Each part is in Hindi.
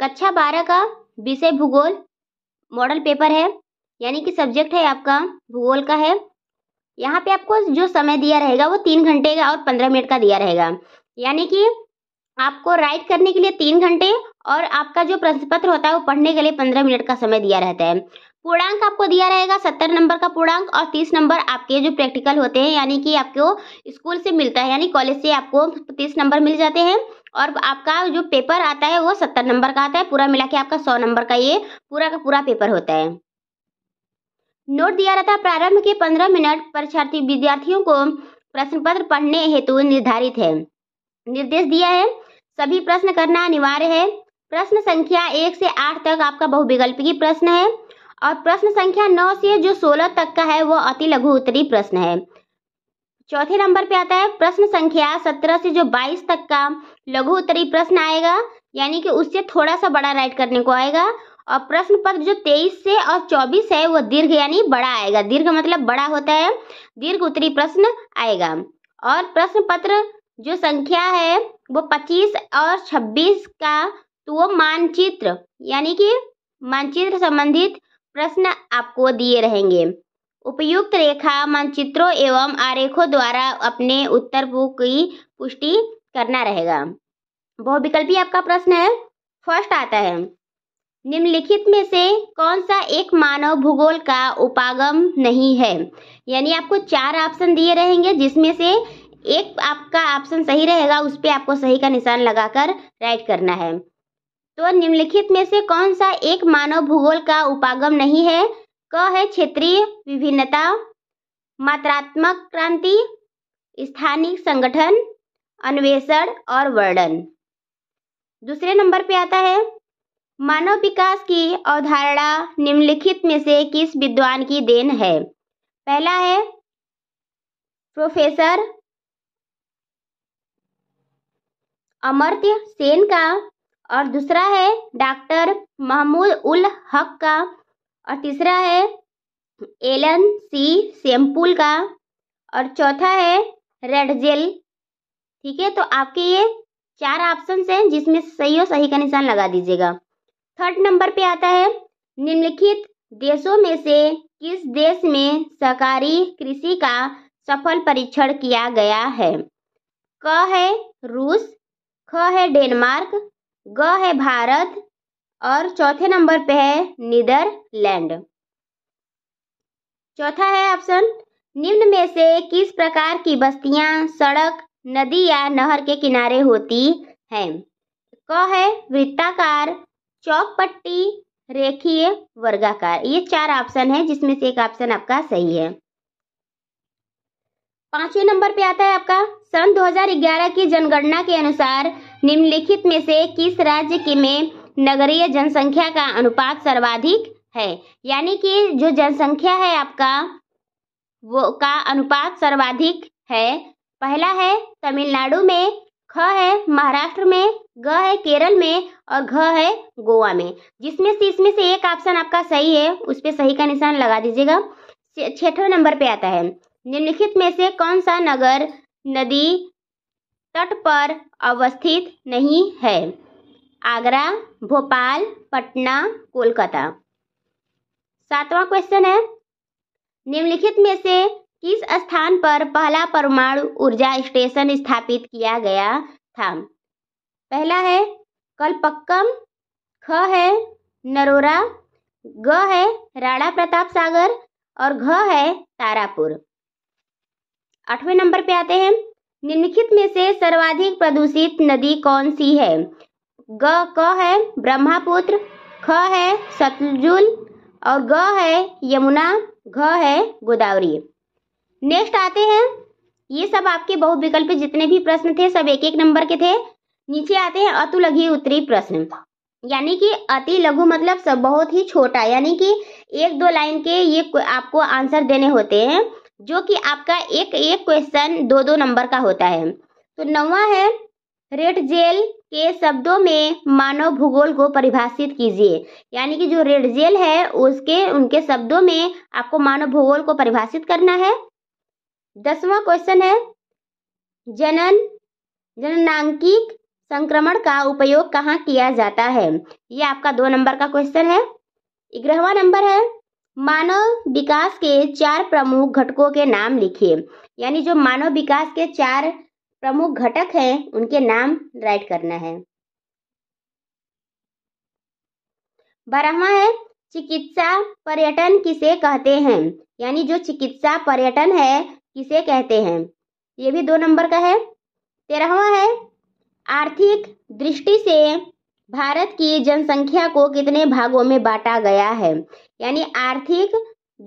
कक्षा बारह का विषय भूगोल मॉडल पेपर है यानी कि सब्जेक्ट है आपका भूगोल का है यहाँ पे आपको जो समय दिया रहेगा वो तीन घंटे का और पंद्रह मिनट का दिया रहेगा यानी कि आपको राइट करने के लिए तीन घंटे और आपका जो प्रश्न पत्र होता है वो पढ़ने के लिए पंद्रह मिनट का समय दिया रहता है पूर्णांक आपको दिया रहेगा सत्तर नंबर का पूर्णांक और तीस नंबर आपके जो प्रैक्टिकल होते हैं यानी कि आपको स्कूल से मिलता है यानी कॉलेज से आपको तीस नंबर मिल जाते हैं और आपका जो पेपर आता है वो सत्तर नंबर का आता है पूरा मिला के आपका सौ नंबर का ये पूरा का पूरा पेपर होता है नोट दिया रहता है प्रारंभ के पंद्रह मिनट परीक्षार्थी विद्यार्थियों को प्रश्न पत्र पढ़ने हेतु निर्धारित है निर्देश दिया है सभी प्रश्न करना अनिवार्य है प्रश्न संख्या एक से आठ तक आपका बहुविकल्पी प्रश्न है और प्रश्न संख्या नौ से जो सोलह तक का है वो अति लघु उत्तरी प्रश्न है चौथे नंबर पे आता है प्रश्न संख्या सत्रह से जो बाईस तक का लघु उत्तरी प्रश्न आएगा यानी कि उससे थोड़ा सा बड़ा राइट करने को आएगा और प्रश्न पत्र जो तेईस से और चौबीस है वो दीर्घ यानी बड़ा आएगा दीर्घ मतलब बड़ा होता है दीर्घ उत्तरी प्रश्न आएगा और प्रश्न पत्र जो संख्या है वो पच्चीस और छब्बीस का तो वो मानचित्र यानी कि मानचित्र संबंधित प्रश्न आपको दिए रहेंगे उपयुक्त रेखा मानचित्रों एवं आरेखों द्वारा अपने उत्तर की पुष्टि करना रहेगा बहुविकल्पी आपका प्रश्न है फर्स्ट आता है निम्नलिखित में से कौन सा एक मानव भूगोल का उपागम नहीं है यानी आपको चार ऑप्शन दिए रहेंगे जिसमें से एक आपका ऑप्शन सही रहेगा उस पर आपको सही का निशान लगाकर राइट करना है तो निम्नलिखित में से कौन सा एक मानव भूगोल का उपागम नहीं है क है क्षेत्रीय विभिन्नता मात्रात्मक क्रांति स्थानिक संगठन अन्वेषण और वर्णन दूसरे नंबर पे आता है मानव विकास की अवधारणा निम्नलिखित में से किस विद्वान की देन है पहला है प्रोफेसर अमर्त्य सेन का और दूसरा है डॉक्टर महमूद उल हक का और तीसरा है एलन सी सेम्पुल का और चौथा है रेड जेल ठीक है तो आपके ये चार ऑप्शन हैं जिसमें सही और सही का निशान लगा दीजिएगा थर्ड नंबर पे आता है निम्नलिखित देशों में से किस देश में सहकारी कृषि का सफल परीक्षण किया गया है क है रूस ख है डेनमार्क ग है भारत और चौथे नंबर पे है नीदरलैंड चौथा है ऑप्शन निम्न में से किस प्रकार की बस्तियां सड़क नदी या नहर के किनारे होती हैं क है वृत्ताकार चौक पट्टी रेखीय वर्गाकार ये चार ऑप्शन है जिसमें से एक ऑप्शन आपका सही है पांचवें नंबर पे आता है आपका सन 2011 की जनगणना के अनुसार निम्नलिखित में से किस राज्य के में नगरीय जनसंख्या का अनुपात सर्वाधिक है यानी कि जो जनसंख्या है आपका वो का अनुपात सर्वाधिक है पहला है तमिलनाडु में ख है महाराष्ट्र में ग है केरल में और घ है गोवा में जिसमें से इसमें से एक ऑप्शन आपका सही है उस पर सही का निशान लगा दीजिएगा छठवें नंबर पे आता है निम्नलिखित में से कौन सा नगर नदी तट पर अवस्थित नहीं है आगरा भोपाल पटना कोलकाता सातवां क्वेश्चन है निम्नलिखित में से किस स्थान पर पहला परमाणु ऊर्जा स्टेशन स्थापित किया गया था पहला है कलपक्कम ख है नरोरा ग है राणा प्रताप सागर और घ है तारापुर आठवें नंबर पे आते हैं निम्नलिखित में से सर्वाधिक प्रदूषित नदी कौन सी है ग क है ब्रह्मपुत्र ख है सतजुल और ग है यमुना घ है गोदावरी नेक्स्ट आते हैं ये सब आपके बहुविकल्प जितने भी प्रश्न थे सब एक एक नंबर के थे नीचे आते हैं अतु लघु उत्तरी प्रश्न यानी कि अति लघु मतलब सब बहुत ही छोटा यानी कि एक दो लाइन के ये आपको आंसर देने होते हैं जो कि आपका एक एक क्वेश्चन दो दो नंबर का होता है तो नवा है रेड जेल के शब्दों में मानव भूगोल को परिभाषित कीजिए यानी कि जो रेड जेल है उसके उनके शब्दों में आपको मानव भूगोल को परिभाषित करना है दसवां क्वेश्चन है जनन जननांकिक संक्रमण का उपयोग कहाँ किया जाता है ये आपका दो नंबर का क्वेश्चन है ग्रहवा नंबर है मानव विकास के चार प्रमुख घटकों के नाम लिखिए यानी जो मानव विकास के चार प्रमुख घटक हैं उनके नाम राइट करना है बारहवा है चिकित्सा पर्यटन किसे कहते हैं यानी जो चिकित्सा पर्यटन है किसे कहते हैं ये भी दो नंबर का है तेरहवा है आर्थिक दृष्टि से भारत की जनसंख्या को कितने भागों में बांटा गया है यानी आर्थिक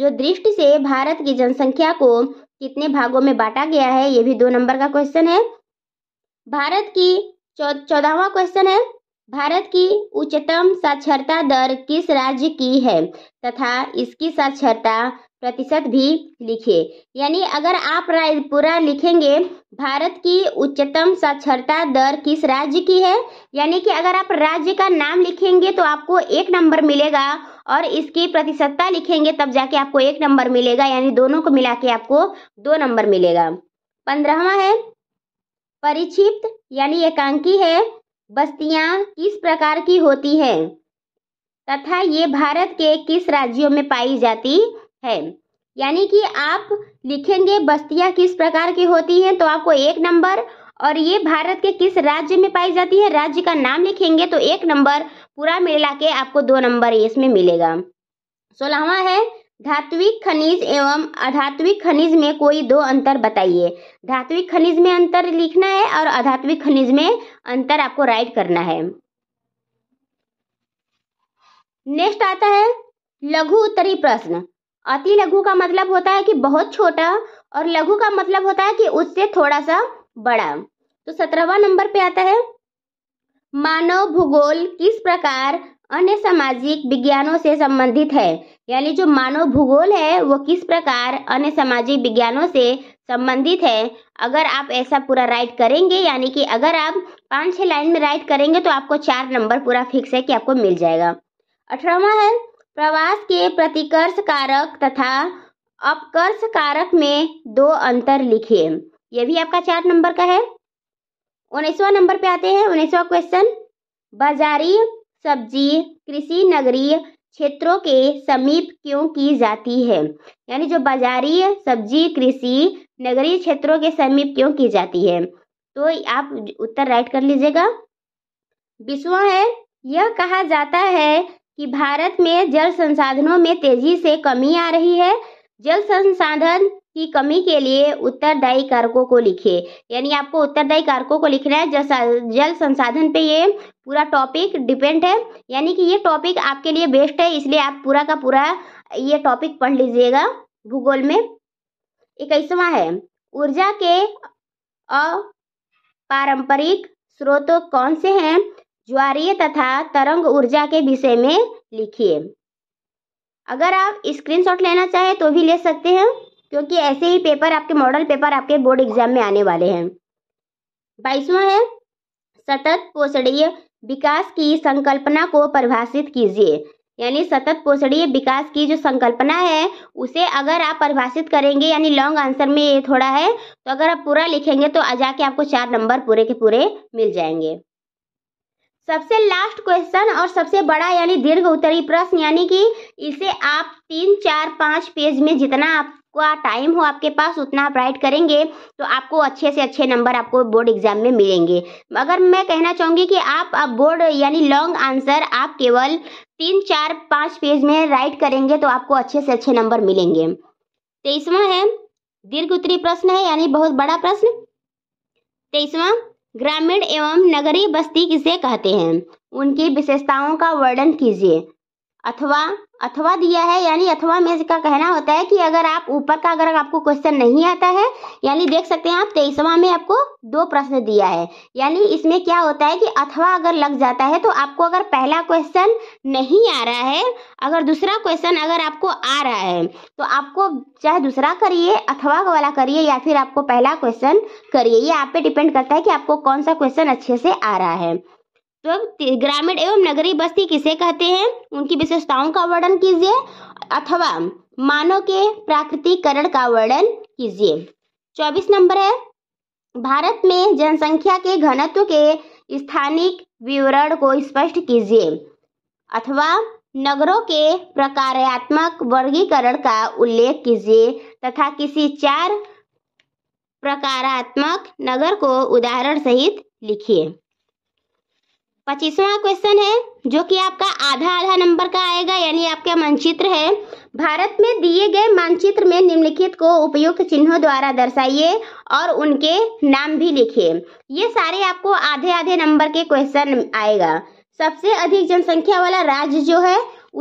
जो दृष्टि से भारत की जनसंख्या को कितने भागों में बांटा गया है ये भी दो नंबर का क्वेश्चन है भारत की चौदहवा क्वेश्चन है भारत की उच्चतम साक्षरता दर किस राज्य की है तथा इसकी साक्षरता प्रतिशत भी लिखिए यानी अगर आप पूरा लिखेंगे भारत की उच्चतम साक्षरता दर किस राज्य की है यानी कि अगर आप राज्य का नाम लिखेंगे तो आपको एक नंबर मिलेगा और इसकी प्रतिशतता लिखेंगे तब जाके आपको एक नंबर मिलेगा यानी दोनों को मिला के आपको दो नंबर मिलेगा पंद्रहवा है परिक्षिप्त यानी एकांकी है बस्तियाँ किस प्रकार की होती हैं तथा ये भारत के किस राज्यों में पाई जाती है यानी कि आप लिखेंगे बस्तियां किस प्रकार की होती हैं तो आपको एक नंबर और ये भारत के किस राज्य में पाई जाती है राज्य का नाम लिखेंगे तो एक नंबर पूरा मिला के आपको दो नंबर इसमें मिलेगा सोलहवा है धात्विक खनिज एवं अधात्विक खनिज में कोई दो अंतर बताइए धात्विक खनिज में अंतर लिखना है और अधात्विक खनिज में अंतर आपको राइट करना है नेक्स्ट आता है लघु उत्तरी प्रश्न अति लघु का मतलब होता है कि बहुत छोटा और लघु का मतलब होता है कि उससे थोड़ा सा बड़ा तो सत्रहवा नंबर पे आता है मानव भूगोल किस प्रकार अन्य सामाजिक विज्ञानों से संबंधित है यानी जो मानव भूगोल है वो किस प्रकार अन्य सामाजिक विज्ञानों से संबंधित है अगर आप ऐसा पूरा राइट करेंगे यानी कि अगर आप पांच छह लाइन में राइट करेंगे तो आपको चार नंबर पूरा फिक्स है कि आपको मिल जाएगा अठारहवा है प्रवास के प्रतिकर्ष कारक तथा अपकर्ष कारक में दो अंतर लिखिए यह भी आपका चार नंबर का है उन्नीसवा नंबर पे आते हैं उन्नीसवा क्वेश्चन बाजारी सब्जी कृषि नगरीय क्षेत्रों के समीप क्यों की जाती है यानी जो बाजारी सब्जी कृषि नगरीय क्षेत्रों के समीप क्यों की जाती है तो आप उत्तर राइट कर लीजिएगा बीसवा है यह कहा जाता है कि भारत में जल संसाधनों में तेजी से कमी आ रही है जल संसाधन की कमी के लिए उत्तरदायी कारकों को लिखे यानी आपको उत्तरदायी कारकों को लिखना है जल संसाधन पे ये पूरा टॉपिक डिपेंड है यानी कि ये टॉपिक आपके लिए बेस्ट है इसलिए आप पूरा का पूरा ये टॉपिक पढ़ लीजिएगा भूगोल में इक्कीसवां है ऊर्जा के अपारंपरिक स्रोत कौन से हैं ज्वारीय तथा तरंग ऊर्जा के विषय में लिखिए अगर आप स्क्रीनशॉट लेना चाहें तो भी ले सकते हैं क्योंकि ऐसे ही पेपर आपके मॉडल पेपर आपके बोर्ड एग्जाम में आने वाले हैं बाईसवा है सतत पोषणीय विकास की संकल्पना को परिभाषित कीजिए यानी सतत पोषणीय विकास की जो संकल्पना है उसे अगर आप परिभाषित करेंगे यानी लॉन्ग आंसर में ये थोड़ा है तो अगर आप पूरा लिखेंगे तो आ जाके आपको चार नंबर पूरे के पूरे मिल जाएंगे सबसे लास्ट क्वेश्चन और सबसे बड़ा यानी दीर्घ उत्तरी प्रश्न यानी कि इसे आप तीन चार पाँच पेज में जितना आपका टाइम हो आपके पास उतना आप राइट करेंगे तो आपको अच्छे से अच्छे नंबर आपको बोर्ड एग्जाम में मिलेंगे मगर मैं कहना चाहूँगी कि आप अब बोर्ड यानी लॉन्ग आंसर आप केवल तीन चार पाँच पेज में राइट करेंगे तो आपको अच्छे से अच्छे नंबर मिलेंगे तेईसवा है दीर्घ उत्तरी प्रश्न है यानी बहुत बड़ा प्रश्न तेईसवा ग्रामीण एवं नगरीय बस्ती किसे कहते हैं उनकी विशेषताओं का वर्णन कीजिए अथवा अथवा दिया है यानी अथवा में का कहना होता है कि अगर आप ऊपर का अगर आपको क्वेश्चन नहीं आता है यानी देख सकते हैं आप तेईसवा में आपको दो प्रश्न दिया है यानी इसमें क्या होता है कि अथवा अगर लग जाता है तो आपको अगर पहला क्वेश्चन नहीं आ रहा है अगर दूसरा क्वेश्चन अगर आपको आ रहा है तो आपको चाहे दूसरा करिए अथवा वाला करिए या फिर आपको पहला क्वेश्चन करिए ये आप पे डिपेंड करता है कि आपको कौन सा क्वेश्चन अच्छे से आ रहा है तो ग्रामीण एवं नगरीय बस्ती किसे कहते हैं उनकी विशेषताओं का वर्णन कीजिए अथवा मानव के प्राकृतिकरण का वर्णन कीजिए चौबीस नंबर है भारत में जनसंख्या के घनत्व के स्थानिक विवरण को स्पष्ट कीजिए अथवा नगरों के प्रकारात्मक वर्गीकरण का उल्लेख कीजिए तथा किसी चार प्रकारात्मक नगर को उदाहरण सहित लिखिए पच्चीसवा क्वेश्चन है जो कि आपका आधा आधा नंबर का आएगा यानी आपका मानचित्र है भारत में दिए गए मानचित्र में निम्नलिखित को उपयुक्त चिन्हों द्वारा दर्शाइए और उनके नाम भी लिखिए ये सारे आपको आधे आधे नंबर के क्वेश्चन आएगा सबसे अधिक जनसंख्या वाला राज्य जो है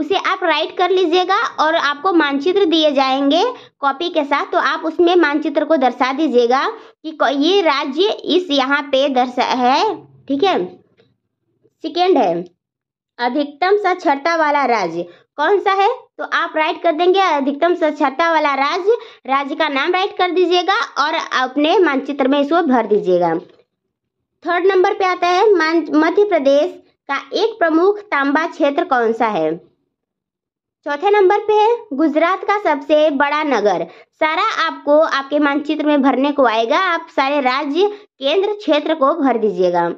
उसे आप राइट कर लीजिएगा और आपको मानचित्र दिए जाएंगे कॉपी के साथ तो आप उसमें मानचित्र को दर्शा दीजिएगा कि ये राज्य इस यहाँ पे दर्शा है ठीक है सेकेंड है अधिकतम साक्षरता वाला राज्य कौन सा है तो आप राइट कर देंगे अधिकतम साक्षरता वाला राज्य राज्य का नाम राइट कर दीजिएगा और अपने मानचित्र में इसको भर दीजिएगा थर्ड नंबर पे आता है मध्य प्रदेश का एक प्रमुख तांबा क्षेत्र कौन सा है चौथे नंबर पे है गुजरात का सबसे बड़ा नगर सारा आपको आपके मानचित्र में भरने को आएगा आप सारे राज्य केंद्र क्षेत्र को भर दीजिएगा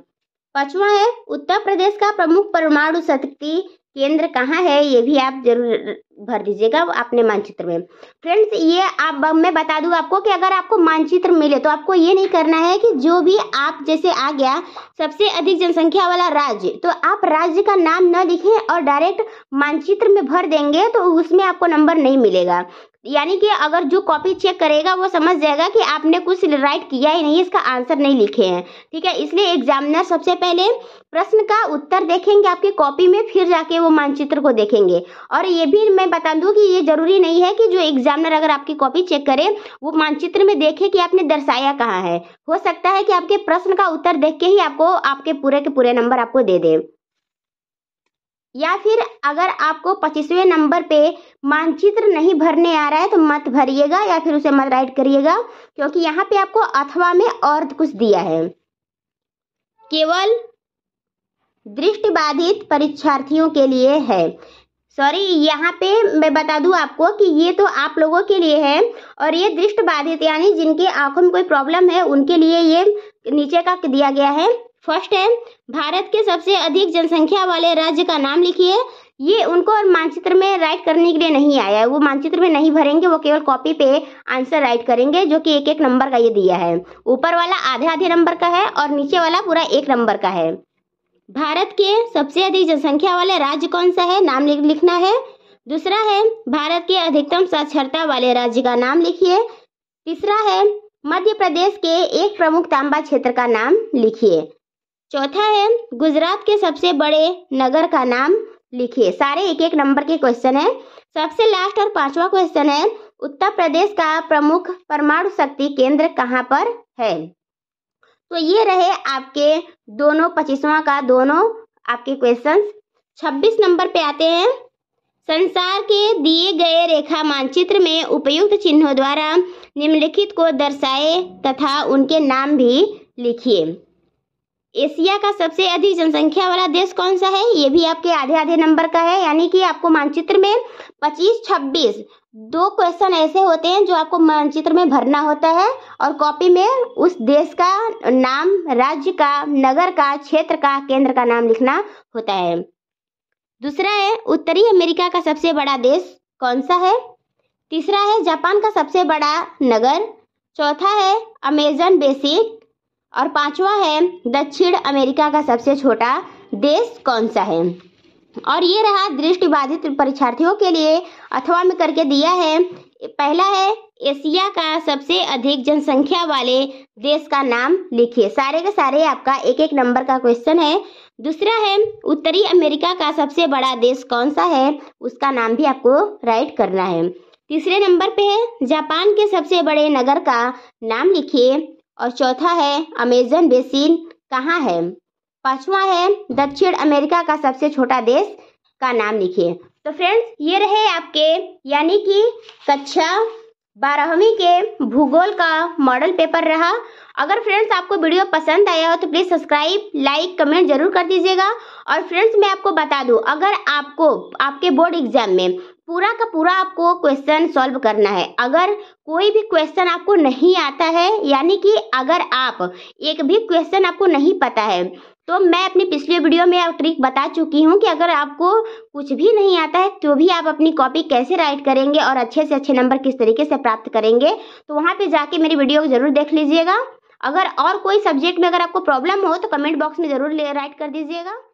पांचवा है उत्तर प्रदेश का प्रमुख परमाणु शक्ति केंद्र कहाँ है ये भी आप जरूर भर दीजिएगा अपने मानचित्र में फ्रेंड्स ये आप मैं बता दूं आपको कि अगर आपको मानचित्र मिले तो आपको ये नहीं करना है कि जो भी आप जैसे आ गया सबसे अधिक जनसंख्या वाला राज्य तो आप राज्य का नाम न लिखें और डायरेक्ट मानचित्र में भर देंगे तो उसमें आपको नंबर नहीं मिलेगा यानी कि अगर जो कॉपी चेक करेगा वो समझ जाएगा कि आपने कुछ राइट किया ही नहीं इसका आंसर नहीं लिखे हैं ठीक है इसलिए एग्जामिनर सबसे पहले प्रश्न का उत्तर देखेंगे आपके कॉपी में फिर जाके वो मानचित्र को देखेंगे और ये भी मैं बता दूं कि ये जरूरी नहीं है कि जो एग्जामिनर अगर आपकी कॉपी चेक करे वो मानचित्र में देखे कि आपने दर्शाया कहाँ है हो सकता है कि आपके प्रश्न का उत्तर देख के ही आपको आपके पूरे के पूरे नंबर आपको दे दें या फिर अगर आपको पच्चीसवें नंबर पे मानचित्र नहीं भरने आ रहा है तो मत भरिएगा या फिर उसे मत राइट करिएगा क्योंकि यहाँ पे आपको अथवा में और कुछ दिया है केवल दृष्टिबाधित परीक्षार्थियों के लिए है सॉरी यहाँ पे मैं बता दूँ आपको कि ये तो आप लोगों के लिए है और ये दृष्टिबाधित यानी जिनके आंखों में कोई प्रॉब्लम है उनके लिए ये नीचे का दिया गया है फर्स्ट है भारत के सबसे अधिक जनसंख्या वाले राज्य का नाम लिखिए ये उनको मानचित्र में राइट करने के लिए नहीं आया है वो मानचित्र में नहीं भरेंगे वो केवल कॉपी पे आंसर राइट करेंगे जो कि एक एक नंबर का ये दिया है ऊपर वाला आधे आधे नंबर का है और नीचे वाला पूरा एक नंबर का है भारत के सबसे अधिक जनसंख्या वाले राज्य कौन सा है नाम लिखना है दूसरा है भारत के अधिकतम साक्षरता वाले राज्य का नाम लिखिए तीसरा है मध्य प्रदेश के एक प्रमुख तांबा क्षेत्र का नाम लिखिए चौथा है गुजरात के सबसे बड़े नगर का नाम लिखिए सारे एक एक नंबर के क्वेश्चन है सबसे लास्ट और पांचवा क्वेश्चन है उत्तर प्रदेश का प्रमुख परमाणु शक्ति केंद्र कहाँ पर है तो ये रहे आपके दोनों पच्चीसवा का दोनों आपके क्वेश्चंस छब्बीस नंबर पे आते हैं संसार के दिए गए रेखा मानचित्र में उपयुक्त चिन्हों द्वारा निम्नलिखित को दर्शाए तथा उनके नाम भी लिखिए एशिया का सबसे अधिक जनसंख्या वाला देश कौन सा है ये भी आपके आधे आधे नंबर का है यानी कि आपको मानचित्र में 25 26 दो क्वेश्चन ऐसे होते हैं जो आपको मानचित्र में भरना होता है और कॉपी में उस देश का नाम राज्य का नगर का क्षेत्र का केंद्र का नाम लिखना होता है दूसरा है उत्तरी अमेरिका का सबसे बड़ा देश कौन सा है तीसरा है जापान का सबसे बड़ा नगर चौथा है अमेजन बेसिक और पांचवा है दक्षिण अमेरिका का सबसे छोटा देश कौन सा है और ये रहा दृष्टिबाधित परीक्षार्थियों के लिए अथवा में करके दिया है पहला है एशिया का सबसे अधिक जनसंख्या वाले देश का नाम लिखिए सारे के सारे आपका एक एक नंबर का क्वेश्चन है दूसरा है उत्तरी अमेरिका का सबसे बड़ा देश कौन सा है उसका नाम भी आपको राइट करना है तीसरे नंबर पे है जापान के सबसे बड़े नगर का नाम लिखिए और चौथा है अमेजन बेसिन कहाँ है पांचवा है दक्षिण अमेरिका का सबसे छोटा देश का नाम लिखिए तो फ्रेंड्स ये रहे आपके यानी कि कक्षा बारहवीं के भूगोल का मॉडल पेपर रहा अगर फ्रेंड्स आपको वीडियो पसंद आया हो तो प्लीज़ सब्सक्राइब लाइक कमेंट जरूर कर दीजिएगा और फ्रेंड्स मैं आपको बता दूं अगर आपको आपके बोर्ड एग्जाम में पूरा का पूरा आपको क्वेश्चन सॉल्व करना है अगर कोई भी क्वेश्चन आपको नहीं आता है यानी कि अगर आप एक भी क्वेश्चन आपको नहीं पता है तो मैं अपने पिछले वीडियो में आप ट्रिक बता चुकी हूँ कि अगर आपको कुछ भी नहीं आता है तो भी आप अपनी कॉपी कैसे राइट करेंगे और अच्छे से अच्छे नंबर किस तरीके से प्राप्त करेंगे तो वहाँ पर जाके मेरी वीडियो को जरूर देख लीजिएगा अगर और कोई सब्जेक्ट में अगर आपको प्रॉब्लम हो तो कमेंट बॉक्स में ज़रूर राइट कर दीजिएगा